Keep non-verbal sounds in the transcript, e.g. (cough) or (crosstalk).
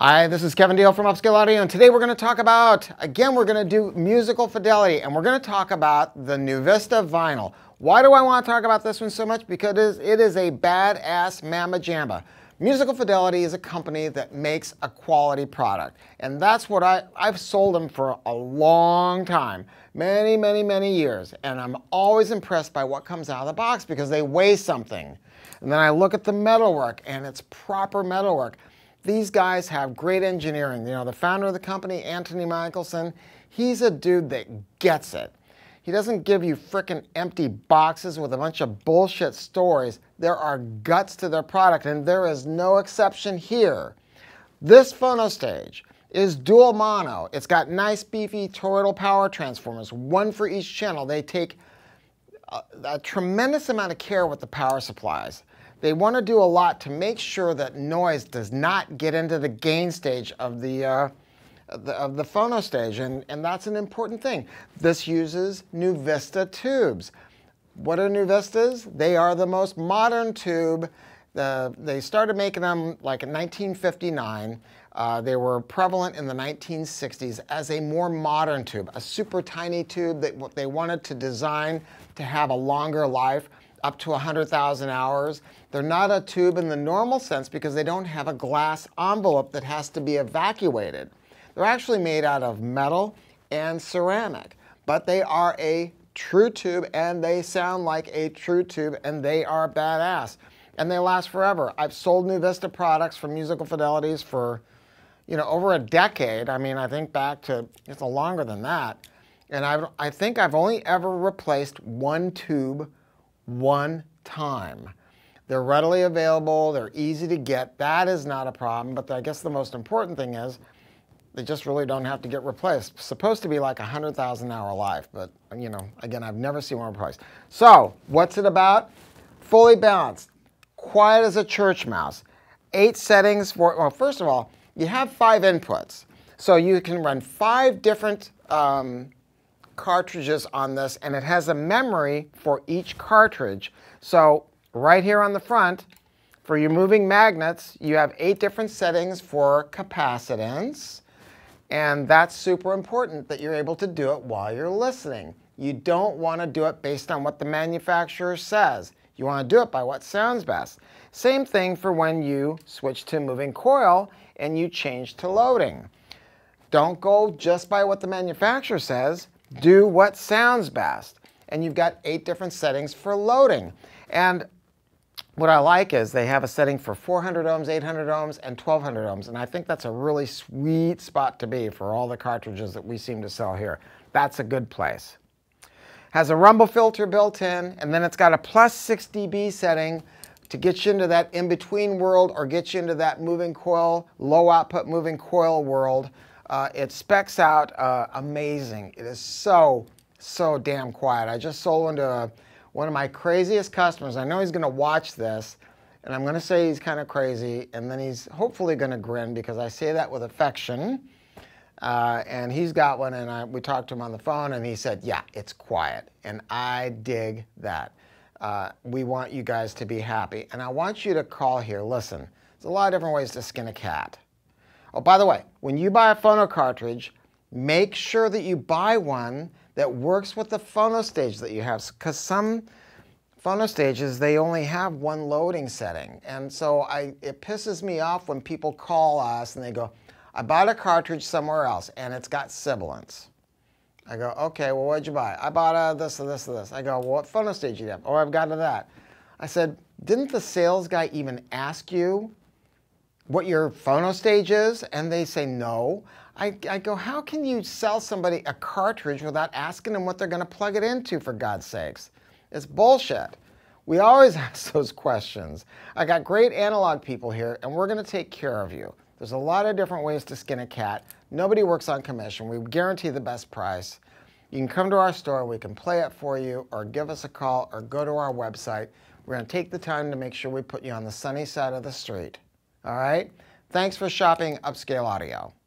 Hi, this is Kevin Deal from Upscale Audio, and today we're going to talk about, again, we're going to do musical fidelity, and we're going to talk about the Vista vinyl. Why do I want to talk about this one so much? Because it is a badass mamma jamba. Musical Fidelity is a company that makes a quality product, and that's what I, I've sold them for a long time, many, many, many years, and I'm always impressed by what comes out of the box because they weigh something. And then I look at the metalwork, and it's proper metalwork. These guys have great engineering. You know, the founder of the company, Anthony Michelson, he's a dude that gets it. He doesn't give you frickin' empty boxes with a bunch of bullshit stories. There are guts to their product, and there is no exception here. This phonostage is dual mono. It's got nice beefy toroidal power transformers, one for each channel. They take a, a tremendous amount of care with the power supplies. They want to do a lot to make sure that noise does not get into the gain stage of the, uh, the of the phono stage, and, and that's an important thing. This uses NuVista tubes. What are NuVistas? They are the most modern tube. Uh, they started making them like in 1959. Uh, they were prevalent in the 1960s as a more modern tube, a super tiny tube that they wanted to design to have a longer life up to 100,000 hours. They're not a tube in the normal sense because they don't have a glass envelope that has to be evacuated. They're actually made out of metal and ceramic, but they are a true tube and they sound like a true tube and they are badass and they last forever. I've sold New Vista products for musical fidelities for, you know, over a decade. I mean, I think back to it's longer than that. And I've, I think I've only ever replaced one tube one time. They're readily available, they're easy to get. That is not a problem, but I guess the most important thing is they just really don't have to get replaced. supposed to be like a 100,000 hour life, but you know, again, I've never seen one replaced. So, what's it about? Fully balanced, quiet as a church mouse, eight settings for, well, first of all, you have five inputs. So you can run five different um, cartridges on this and it has a memory for each cartridge. So right here on the front, for your moving magnets, you have eight different settings for capacitance. And that's super important that you're able to do it while you're listening. You don't want to do it based on what the manufacturer says. You want to do it by what sounds best. Same thing for when you switch to moving coil and you change to loading. Don't go just by what the manufacturer says do what sounds best. And you've got eight different settings for loading. And what I like is they have a setting for 400 ohms, 800 ohms, and 1200 ohms. And I think that's a really sweet spot to be for all the cartridges that we seem to sell here. That's a good place. Has a rumble filter built in, and then it's got a plus 6 dB setting to get you into that in-between world or get you into that moving coil, low output moving coil world uh, it specs out uh, amazing. It is so, so damn quiet. I just sold into a, uh, one of my craziest customers. I know he's going to watch this, and I'm going to say he's kind of crazy, and then he's hopefully going to grin because I say that with affection. Uh, and he's got one, and I, we talked to him on the phone, and he said, Yeah, it's quiet. And I dig that. Uh, we want you guys to be happy. And I want you to call here. Listen, there's a lot of different ways to skin a cat. Oh, by the way, when you buy a phono cartridge, make sure that you buy one that works with the phono stage that you have because some phono stages they only have one loading setting and so I, it pisses me off when people call us and they go I bought a cartridge somewhere else and it's got sibilance. I go, okay, well, what'd you buy? I bought a uh, this, and this, and this. I go, well, what phono stage do you have? Oh, I've got to that. I said, didn't the sales guy even ask you what your phono stage is? And they say no. I, I, go, how can you sell somebody a cartridge without asking them what they're going to plug it into, for God's sakes? It's bullshit. We always (laughs) ask those questions. I got great analog people here, and we're going to take care of you. There's a lot of different ways to skin a cat. Nobody works on commission. We guarantee the best price. You can come to our store, we can play it for you, or give us a call, or go to our website. We're going to take the time to make sure we put you on the sunny side of the street. All right? Thanks for shopping Upscale Audio.